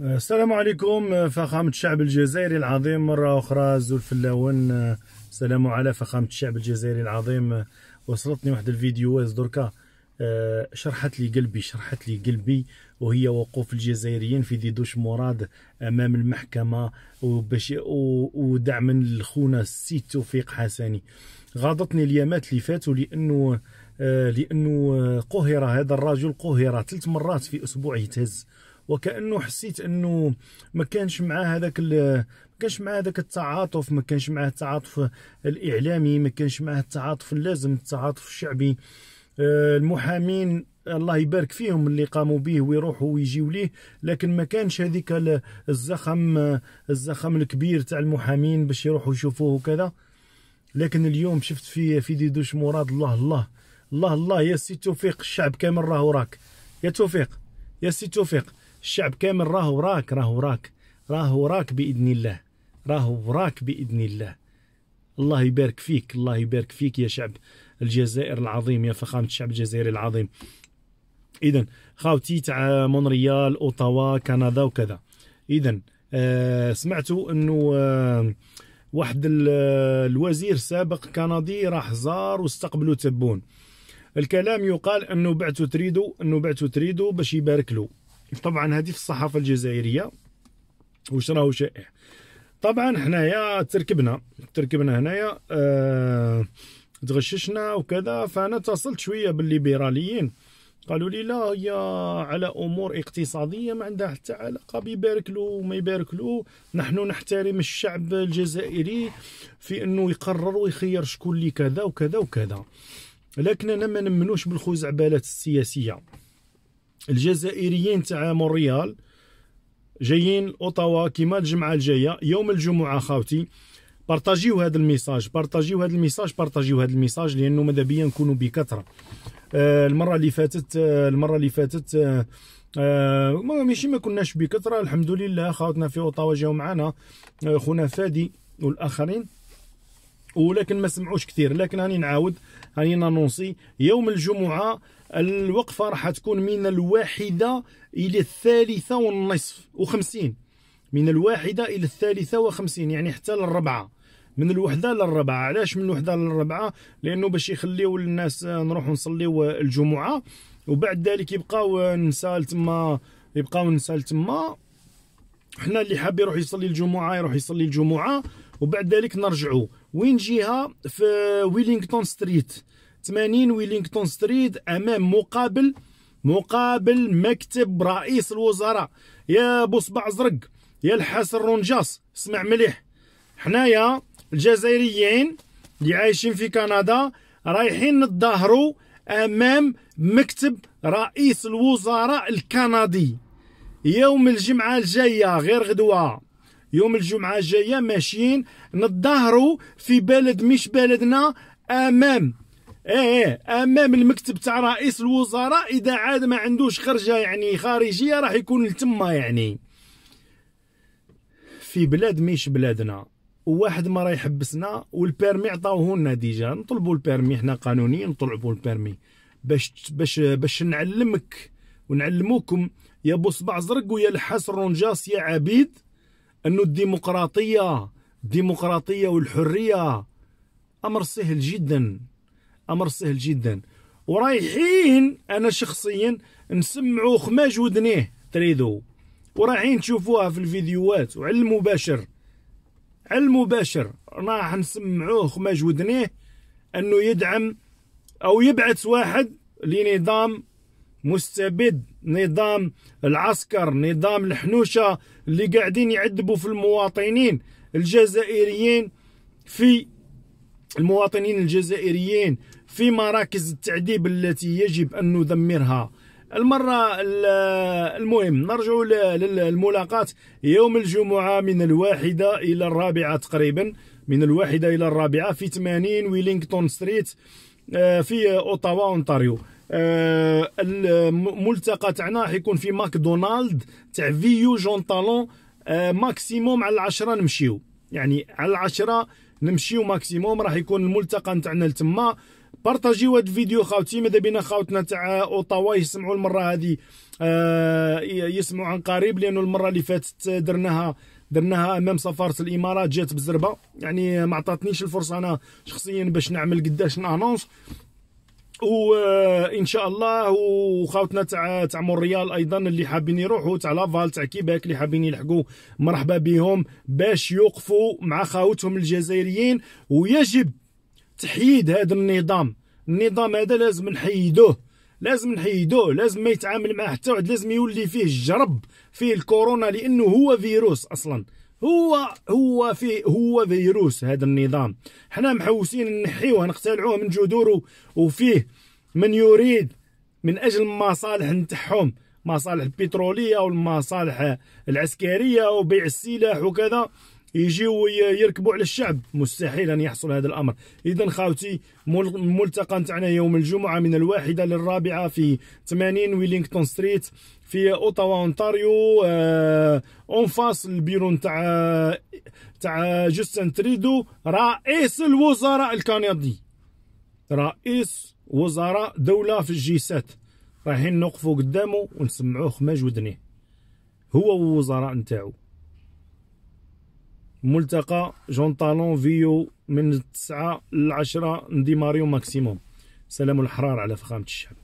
السلام عليكم فخامة الشعب الجزائري العظيم مرة أخرى زول اللون السلام على فخامة الشعب الجزائري العظيم وصلتني واحد الفيديو دركا آه، شرحت لي قلبي شرحت لي قلبي وهي وقوف الجزائريين في ديدوش مراد امام المحكمه وباش الخونة لخونا السيد توفيق حسني غاضتني اليامات اللي فاتوا لانه آه، لانه قهر هذا الرجل قهر ثلاث مرات في اسبوع يتهز وكانه حسيت انه ما كانش معاه هذاك ما كانش معاه هذاك التعاطف ما كانش معاه التعاطف الاعلامي ما كانش معاه التعاطف اللازم التعاطف الشعبي آه، المحامين الله يبارك فيهم اللي قاموا به ويروحوا ويجيو ليه لكن ما كانش هذيك الزخم الزخم الكبير تاع المحامين باش يروحوا يشوفوه وكذا لكن اليوم شفت في في ديدوش مراد الله الله الله الله يا سي توفيق الشعب كامل راهو راك يا توفيق يا سي توفيق الشعب كامل راه وراك راه وراك راه وراك باذن الله راه وراك باذن الله الله يبارك فيك الله يبارك فيك يا شعب الجزائر العظيم يا فخامه الشعب الجزائري العظيم اذا خاوتي تاع مونريال اوتاوا كندا وكذا اذا آه سمعتوا انه آه واحد الوزير سابق كندي راح زار واستقبلوا تبون الكلام يقال انه بعتو تريدو انه بعتو تريدو باش يبارك له طبعا هذه في الصحافه الجزائريه واش راهو شائع طبعا حنايا تركبنا تركبنا هنايا أه تغششنا وكذا فانا اتصلت شويه بالليبراليين قالوا لي لا هي على امور اقتصاديه ما عندها حتى علاقه بيبارك له وما يبارك له نحن نحترم الشعب الجزائري في انه يقرر ويخير شكون اللي كذا وكذا وكذا لكن انا ما نمنوش بالخزعبلات السياسيه الجزائريين تاع مونريال جايين اوطاوا كيما الجمعه الجايه يوم الجمعه خاوتي بارطاجيو هذا الميساج بارطاجيو هذا الميساج بارطاجيو هذا الميساج لانه ماذا بيا نكونوا بكثره آه، المره اللي فاتت آه، المره اللي فاتت آه،, آه ما ماشي ما كناش بكثره الحمد لله خاوتنا في اوطاوا جاو معنا خونا فادي والاخرين ولكن ما سمعوش كثير لكن راني نعاود راني نانونسي يوم الجمعه الوقفه راح تكون من الواحده الى الثالثه والنصف وخمسين من الواحده الى الثالثه وخمسين يعني حتى للربعه من الوحده للربعه علاش من الوحده للربعه لانه باش يخليو الناس نروحو نصليو الجمعه وبعد ذلك يبقاو نسال تما يبقاو نسال تما حنا اللي حاب يروح يصلي الجمعه يروح يصلي الجمعه وبعد ذلك نرجعوا وين جهه في ويلينغتون ستريت 80 ويلينغتون ستريت امام مقابل مقابل مكتب رئيس الوزراء يا ابو صبع زرق يا الحسن الرونجاس اسمع مليح حنايا الجزائريين اللي عايشين في كندا رايحين نتظاهروا امام مكتب رئيس الوزراء الكندي يوم الجمعه الجايه غير غدوه يوم الجمعة الجاية ماشيين نتظاهروا في بلد مش بلدنا أمام إيه،, ايه امام المكتب تاع رئيس الوزراء اذا عاد ما عندوش خرجه يعني خارجيه راح يكون لتما يعني في بلاد مش بلادنا وواحد ما راه يحبسنا والبيرمي عطاوه لنا ديجا نطلبوا البيرمي حنا قانونيين نطلبوا البيرمي باش باش باش نعلمك ونعلموكم يا بو صبع زرق ويا الحسر الرنجاس يا عبيد أنه الديمقراطية الديمقراطية والحرية أمر سهل جدا أمر سهل جدا ورايحين أنا شخصيا نسمعوا خماج ودنيه تريدو ورايحين تشوفوها في الفيديوهات وعلى المباشر على المباشر راح نسمعوه خماج ودنيه أنه يدعم أو يبعث واحد لنظام مستبد نظام العسكر نظام الحنوشة اللي قاعدين يعذبوا في المواطنين الجزائريين في المواطنين الجزائريين في مراكز التعذيب التي يجب أن ندمرها المرة المهم نرجع للملاقاة يوم الجمعة من الواحدة إلى الرابعة تقريبا من الواحدة إلى الرابعة في 80 ويلينغتون ستريت آه، في أوتاوا أونتاريو آه، الملتقى تاعنا حيكون في ماكدونالد تاع فيو جون طالون آه، ماكسيموم على العشرة نمشيو يعني على العشرة نمشيو ماكسيموم راح يكون الملتقى تاعنا لتما بارطاجيو هاد الفيديو خاوتي ماذا بينا خاوتنا تاع اوطاوا يسمعوا المره هذه آه، يسمعوا عن قريب لانه المره اللي فاتت درناها درناها امام سفاره الامارات جات بزربه يعني ما عطاتنيش الفرصه انا شخصيا باش نعمل قداش نانونس وان شاء الله وخاوتنا تاع تاع مونريال ايضا اللي حابين يروحوا تاع لافال تاع كيباك اللي حابين يلحقوا مرحبا بهم باش يوقفوا مع خاوتهم الجزائريين ويجب تحييد هذا النظام النظام هذا لازم نحيدوه لازم نحيدوه لازم ما يتعامل معاه حتى واحد لازم يولي فيه الجرب فيه الكورونا لانه هو فيروس اصلا هو هو في هو فيروس هذا النظام حنا محوسين نحيوه نقتلعوه من جذوره وفيه من يريد من اجل مصالح نتاعهم مصالح البتروليه والمصالح العسكريه وبيع السلاح وكذا يجيو يركبوا على الشعب مستحيل ان يحصل هذا الامر اذا خاوتي الملتقى نتاعنا يوم الجمعه من الواحده للرابعه في 80 ويلينغتون ستريت في اوتاوا اونتاريو آه اون فاس البيرو نتاع تاع جوستن تريدو رئيس الوزراء الكندي رئيس وزراء دوله في الجي 7 رايحين نوقفوا قدامه ونسمعوه خماج ودنيه هو ووزراء نتاعو ملتقى جون طالون فيو من 9 ل 10 نديماريو ماكسيموم سلام الحرار على فخامه الشعب